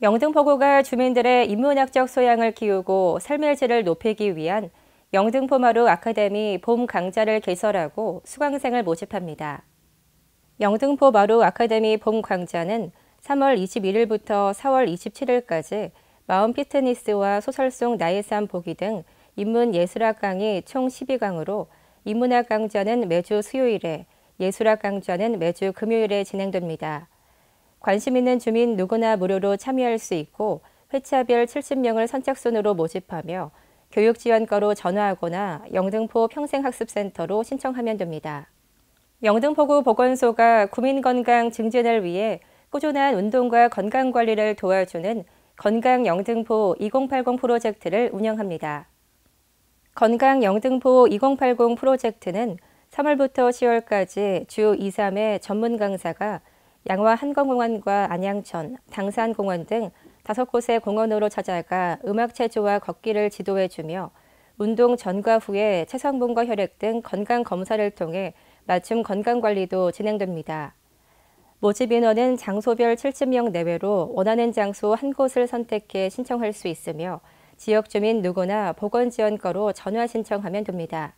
영등포구가 주민들의 인문학적 소양을 키우고 삶의 질을 높이기 위한 영등포마루 아카데미 봄 강좌를 개설하고 수강생을 모집합니다. 영등포 마루 아카데미 봄 강좌는 3월 21일부터 4월 27일까지 마음 피트니스와 소설 속 나의 삶 보기 등 인문 예술학 강의 총 12강으로 인문학 강좌는 매주 수요일에, 예술학 강좌는 매주 금요일에 진행됩니다. 관심 있는 주민 누구나 무료로 참여할 수 있고 회차별 70명을 선착순으로 모집하며 교육지원과로 전화하거나 영등포 평생학습센터로 신청하면 됩니다. 영등포구 보건소가 구민건강 증진을 위해 꾸준한 운동과 건강관리를 도와주는 건강 영등포 2080 프로젝트를 운영합니다. 건강 영등포 2080 프로젝트는 3월부터 10월까지 주 2, 3회 전문 강사가 양화 한강공원과 안양천, 당산공원 등 다섯 곳의 공원으로 찾아가 음악 체조와 걷기를 지도해주며 운동 전과 후에 체성분과 혈액 등 건강 검사를 통해 맞춤 건강 관리도 진행됩니다. 모집 인원은 장소별 70명 내외로 원하는 장소 한 곳을 선택해 신청할 수 있으며 지역 주민 누구나 보건지원과로 전화 신청하면 됩니다.